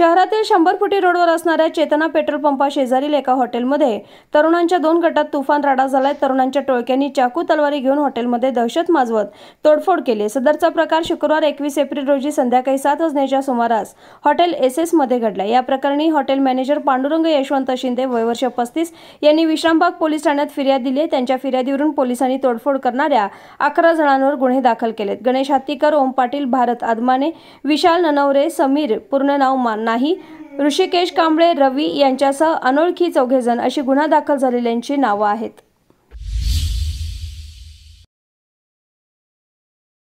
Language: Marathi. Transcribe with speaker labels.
Speaker 1: शहरातील शंभर फुटी रोडवर असणाऱ्या चेतना पेट्रोल पंपा शेजारील एका हॉटेलमध्ये तरुणांच्या दोन गटात तुफान राडा झालाय तरुणांच्या टोळक्यांनी चाकू तलवारी घेऊन हॉटेलमध्ये दहशत माजवत तोडफोड केली सदरचा प्रकार शुक्रवार एकवीस एप्रिल रोजी संध्याकाळी सात वाजण्याच्या सुमारास हॉटेल एस एस मध्ये घडला या प्रकरणी हॉटेल मॅनेजर पांडुरंग यशवंत शिंदे वयवर्ष पस्तीस यांनी विश्रामबाग पोलीस ठाण्यात फिर्याद दिली त्यांच्या फिर्यादीवरून पोलिसांनी तोडफोड करणाऱ्या अकरा जणांवर गुन्हे दाखल केलेत गणेश हत्तीकर ओम पाटील भारत आदमाने विशाल ननवरे समीर पूर्ण नाव मान नाही ऋषिकेश कांबळे रवी यांच्यासह अनोळखी चौघेजण अशी गुन्हा दाखल झालेल्यांची नावं आहेत